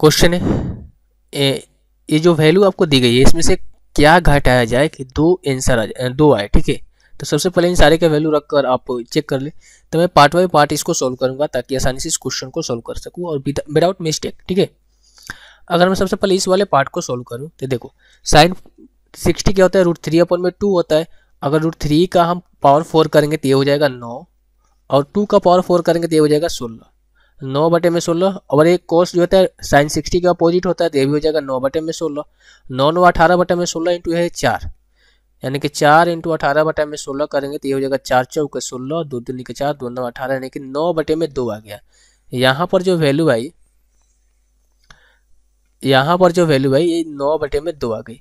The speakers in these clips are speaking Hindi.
क्वेश्चन है ए, ये जो वैल्यू आपको दी गई है इसमें से क्या घटाया जाए कि दो आंसर आ जाए दो आए ठीक है तो सबसे पहले इन सारे का वैल्यू रखकर आप चेक कर ले तो मैं पार्ट बाई पार्ट इसको सॉल्व करूंगा ताकि आसानी से इस क्वेश्चन को सॉल्व कर सकूँ और विदाउट मिस्टेक ठीक है अगर मैं सबसे पहले इस वाले पार्ट को सॉल्व करूँ तो देखो साइन सिक्सटी क्या होता है रूट थ्री अपन में टू होता है अगर रूट थ्री का हम पावर फोर करेंगे तो ये हो जाएगा नौ और टू का पावर फोर करेंगे तो ये हो जाएगा सोलह नौ बटे में सोलह और एक कोस जो होता है साइन सिक्सटी के अपोजिट होता है तो ये भी हो जाएगा नौ बटे में सोलह नौ नौ अठारह बटे में सोलह इंटू है चार यानी कि चार इंटू अठारह बटे में सोलह करेंगे तो ये हो जाएगा चार चौके सोलह दो दूनी के चार दो नौ अठारह यानी कि नौ बटे में दो आ गया यहाँ पर जो वैल्यू आई यहाँ पर जो वैल्यू आई ये नौ बटे में दो आ गई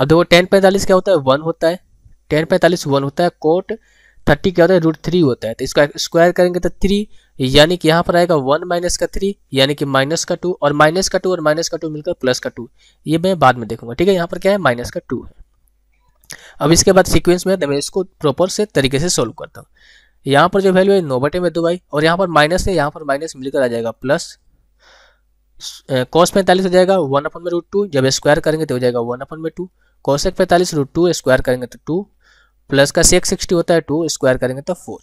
अब देखो टेन पैंतालीस क्या होता है वन होता है टेन पैंतालीस वन होता है कोट थर्टी क्या होता है रूट थ्री होता है तो इसका स्क्वायर करेंगे तो थ्री यानी कि यहाँ पर आएगा वन माइनस का थ्री यानी कि माइनस का टू और माइनस का टू और माइनस का टू मिलकर प्लस का टू ये मैं बाद में देखूंगा ठीक है यहाँ पर क्या है माइनस का टू है अब इसके बाद सीक्वेंस में मैं इसको प्रॉपर से तरीके से सोल्व करता हूँ यहाँ पर जो वैल्यू है नौ बटे में दो आई और यहाँ पर माइनस है यहाँ पर माइनस मिलकर आ जाएगा प्लस कॉस पैंतालीस हो जाएगा वन अपन में रूट टू जब स्क्वायर करेंगे तो हो जाएगा वन अपन में टू कॉशेक पैंतालीस रूट टू स्क्वायर करेंगे तो टू प्लस का सेक्स सिक्सटी होता है टू स्क्वायर करेंगे तो फोर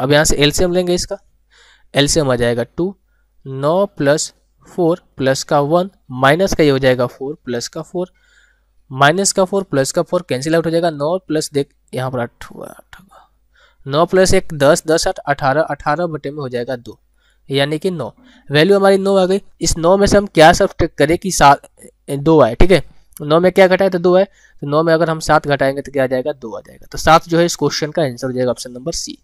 अब यहाँ से एलसीएम लेंगे इसका एलसीएम आ जाएगा टू नौ प्लस फोर प्लस का वन माइनस का ये हो जाएगा फोर प्लस का फोर माइनस का फोर प्लस का फोर कैंसिल आउट हो जाएगा नौ प्लस देख यहाँ पर आठ हुआ आठ होगा नौ प्लस एक दस दस आठ अठारह अठारह बटे में हो जाएगा दो यानी कि नौ वैल्यू हमारी नौ आ गई इस नौ में से हम क्या सब करें कि सात दो आए ठीक है तो नौ में क्या घटाए तो दो है तो नौ में अगर हम सात घटाएंगे तो क्या आ जाएगा दो आ जाएगा तो सात जो है इस क्वेश्चन का आंसर हो जाएगा ऑप्शन नंबर सी